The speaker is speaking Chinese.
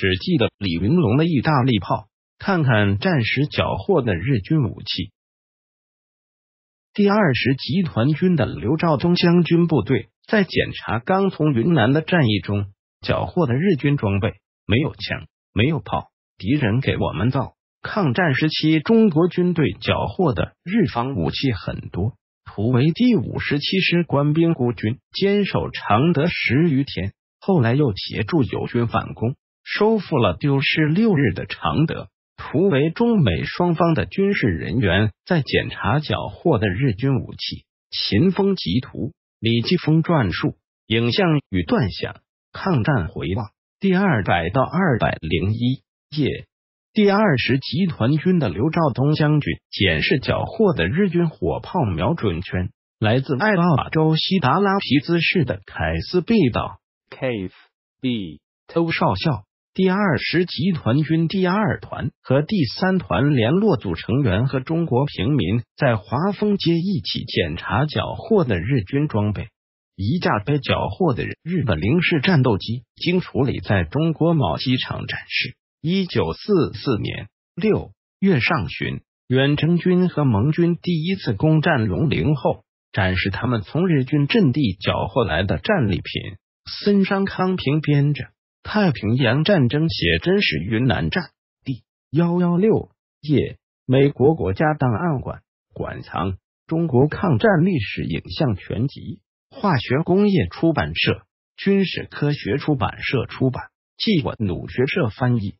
只记得李云龙的意大利炮，看看战时缴获的日军武器。第二十集团军的刘兆东将军部队在检查刚从云南的战役中缴获的日军装备，没有枪，没有炮，敌人给我们造。抗战时期，中国军队缴获的日方武器很多。图为第五十七师官兵孤军坚守常德十余天，后来又协助友军反攻。收复了丢失六日的常德，图为中美双方的军事人员在检查缴获的日军武器。秦风集图，李继峰撰述，影像与断想，抗战回望第二百到二百零一页。第二十集团军的刘兆东将军检视缴获的日军火炮瞄准圈，来自艾奥瓦州西达拉皮兹市的凯斯贝岛 （Cave B. 偷少校。第二十集团军第二团和第三团联络组成员和中国平民在华丰街一起检查缴获的日军装备，一架被缴获的日本零式战斗机经处理在中国某机场展示。一九四四年六月上旬，远征军和盟军第一次攻占龙陵后，展示他们从日军阵地缴获来的战利品。森山康平编着。太平洋战争写真史：云南战第幺幺六页。美国国家档案馆馆藏《中国抗战历史影像全集》，化学工业出版社、军事科学出版社出版，纪文弩学社翻译。